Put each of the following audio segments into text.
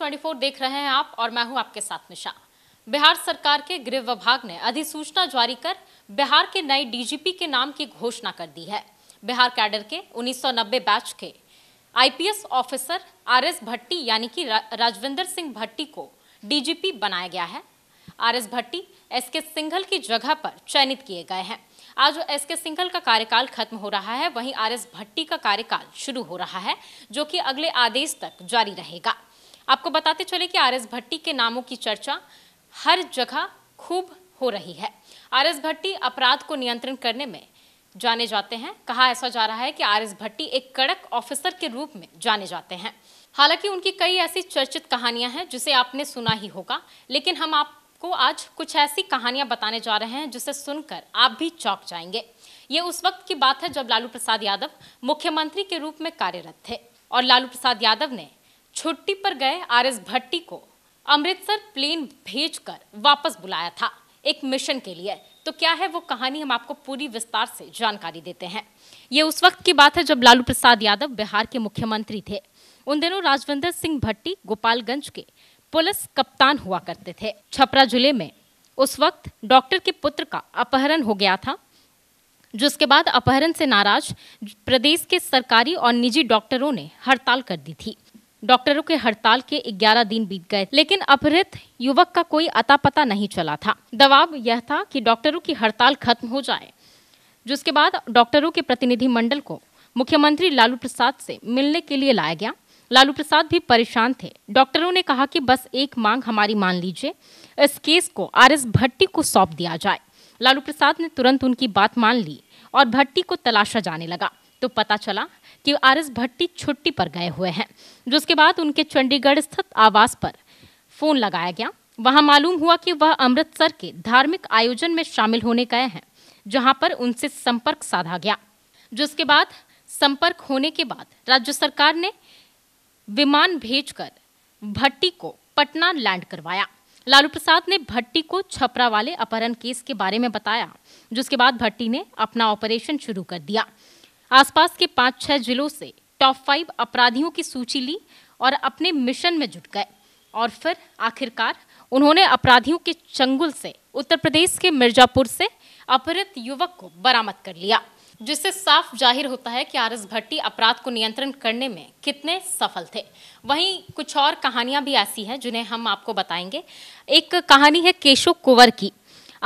news 24 देख रहे हैं आप और मैं हूं आपके साथ निशा बिहार सरकार के गृह विभाग ने अधिसूचना जारी कर बिहार के नए डीजीपी के नाम की घोषणा कर दी है बिहार कैडर के 1990 बैच के आईपीएस ऑफिसर आरएस भट्टी यानी कि राजविंदर सिंह भट्टी को डीजीपी बनाया गया है आर एस भट्टी एस के सिंघल की जगह पर चयनित किए गए हैं आज एस के सिंघल का कार्यकाल खत्म हो रहा है वहीं आर एस भट्टी का कार्यकाल शुरू हो रहा है जो कि अगले आदेश तक जारी रहेगा आपको बताते चले कि आर एस भट्टी के नामों की चर्चा हर जगह खूब हो रही है आर एस भट्टी अपराध को नियंत्रण करने में जाने जाते हैं कहा ऐसा जा रहा है कि आर एस भट्टी एक कड़क ऑफिसर के रूप में जाने जाते हैं हालांकि उनकी कई ऐसी चर्चित कहानियां हैं जिसे आपने सुना ही होगा लेकिन हम आपको आज कुछ ऐसी कहानियां बताने जा रहे हैं जिसे सुनकर आप भी चौंक जाएंगे ये उस वक्त की बात है जब लालू प्रसाद यादव मुख्यमंत्री के रूप में कार्यरत थे और लालू प्रसाद यादव ने छुट्टी पर गए आर एस भट्टी को अमृतसर प्लेन भेजकर वापस बुलाया था एक मिशन के लिए तो क्या है वो कहानी हम आपको पूरी विस्तार से जानकारी देते हैं ये उस वक्त की बात है जब लालू प्रसाद यादव बिहार के मुख्यमंत्री थे उन दिनों राजविंदर सिंह भट्टी गोपालगंज के पुलिस कप्तान हुआ करते थे छपरा जिले में उस वक्त डॉक्टर के पुत्र का अपहरण हो गया था जिसके बाद अपहरण से नाराज प्रदेश के सरकारी और निजी डॉक्टरों ने हड़ताल कर दी थी डॉक्टरों के हड़ताल के 11 दिन बीत गए लेकिन अपहृत युवक का कोई अता पता नहीं चला था दबाव यह था कि डॉक्टरों की हड़ताल खत्म हो जाए जिसके बाद डॉक्टरों के प्रतिनिधि मंडल को मुख्यमंत्री लालू प्रसाद से मिलने के लिए लाया गया लालू प्रसाद भी परेशान थे डॉक्टरों ने कहा कि बस एक मांग हमारी मान लीजिए इस केस को आर एस भट्टी को सौंप दिया जाए लालू प्रसाद ने तुरंत उनकी बात मान ली और भट्टी को तलाशा जाने लगा तो पता चला कि आर एस भट्टी छुट्टी पर गए हुए हैं जिसके बाद उनके चंडीगढ़ स्थित आवास पर फ़ोन लगाया गया वहां मालूम हुआ कि वह अमृतसर के धार्मिक आयोजन में शामिल होने गए हैं जहां पर उनसे संपर्क साधा गया जिसके बाद संपर्क होने के बाद राज्य सरकार ने विमान भेजकर भट्टी को पटना लैंड करवाया लालू प्रसाद ने भट्टी को छपरा वाले अपहरण केस के बारे में बताया जिसके बाद भट्टी ने अपना ऑपरेशन शुरू कर दिया आसपास के पाँच छः जिलों से टॉप फाइव अपराधियों की सूची ली और अपने मिशन में जुट गए और फिर आखिरकार उन्होंने अपराधियों के चंगुल से उत्तर प्रदेश के मिर्जापुर से अपहृत युवक को बरामद कर लिया जिससे साफ जाहिर होता है कि आर एस भट्टी अपराध को नियंत्रण करने में कितने सफल थे वहीं कुछ और कहानियां भी ऐसी हैं जिन्हें हम आपको बताएंगे एक कहानी है केशव कुंवर की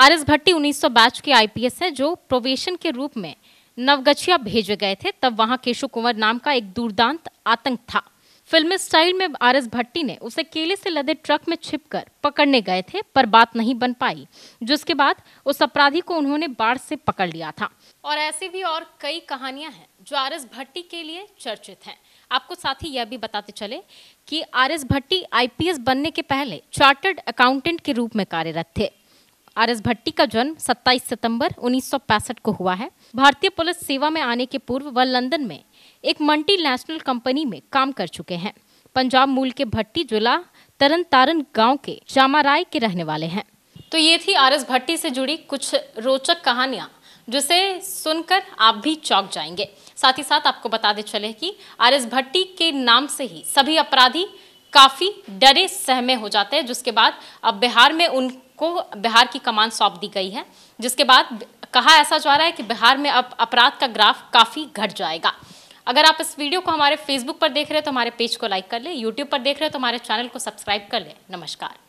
आर एस भट्टी 1900 बैच के आईपीएस हैं जो प्रोवेशन के रूप में नवगछिया भेजे गए थे तब वहां केशव कुंवर नाम का एक दुर्दांत आतंक था फिल्म स्टाइल में आर एस भट्टी ने उसे केले से लदे ट्रक में छिपकर पकड़ने गए थे पर बात नहीं बन पाई जिसके बाद उस अपराधी को उन्होंने बाढ़ से पकड़ लिया था और ऐसी भी और कई कहानियां हैं जो आर एस भट्टी के लिए चर्चित हैं आपको साथ ही यह भी बताते चले कि आर एस भट्टी आईपीएस बनने के पहले चार्टर्ड अकाउंटेंट के रूप में कार्यरत थे आर एस भट्टी का जन्म 27 सितंबर 1965 को हुआ है भारतीय पुलिस सेवा में आने के पूर्व वह लंदन में एक मल्टी नेशनल कंपनी में काम कर चुके हैं पंजाब मूल के भट्टी जिला तरन तारन गाँव के जामाराय के रहने वाले हैं तो ये थी आर एस भट्टी से जुड़ी कुछ रोचक कहानियाँ जिसे सुनकर आप भी चौक जाएंगे साथ ही साथ आपको बता दे चले कि आर एस भट्टी के नाम से ही सभी अपराधी काफ़ी डरे सहमे हो जाते हैं जिसके बाद अब बिहार में उन को बिहार की कमान सौंप दी गई है जिसके बाद कहा ऐसा जा रहा है कि बिहार में अब अपराध का ग्राफ काफ़ी घट जाएगा अगर आप इस वीडियो को हमारे फेसबुक पर देख रहे हैं तो हमारे पेज को लाइक कर लें यूट्यूब पर देख रहे हैं तो हमारे चैनल को सब्सक्राइब कर लें नमस्कार